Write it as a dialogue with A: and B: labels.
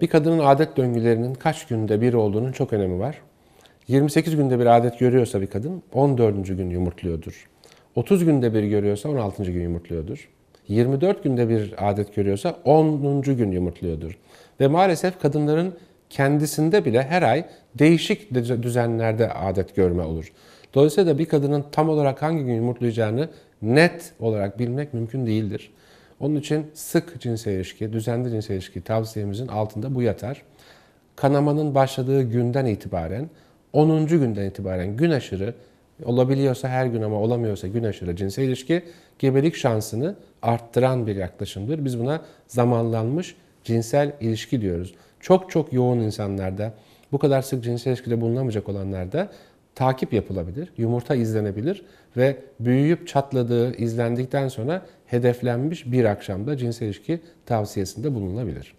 A: Bir kadının adet döngülerinin kaç günde bir olduğunun çok önemi var. 28 günde bir adet görüyorsa bir kadın 14. gün yumurtluyordur. 30 günde bir görüyorsa 16. gün yumurtluyordur. 24 günde bir adet görüyorsa 10. gün yumurtluyordur. Ve maalesef kadınların kendisinde bile her ay değişik düzenlerde adet görme olur. Dolayısıyla da bir kadının tam olarak hangi gün yumurtlayacağını net olarak bilmek mümkün değildir. Onun için sık cinsel ilişki, düzenli cinsel ilişki tavsiyemizin altında bu yatar. Kanamanın başladığı günden itibaren, 10. günden itibaren gün aşırı, olabiliyorsa her gün ama olamıyorsa gün aşırı cinsel ilişki gebelik şansını arttıran bir yaklaşımdır. Biz buna zamanlanmış cinsel ilişki diyoruz. Çok çok yoğun insanlarda, bu kadar sık cinsel ilişkide bulunamayacak olanlarda takip yapılabilir, yumurta izlenebilir ve büyüyüp çatladığı izlendikten sonra hedeflenmiş bir akşamda cinsel ilişki tavsiyesinde bulunabilir.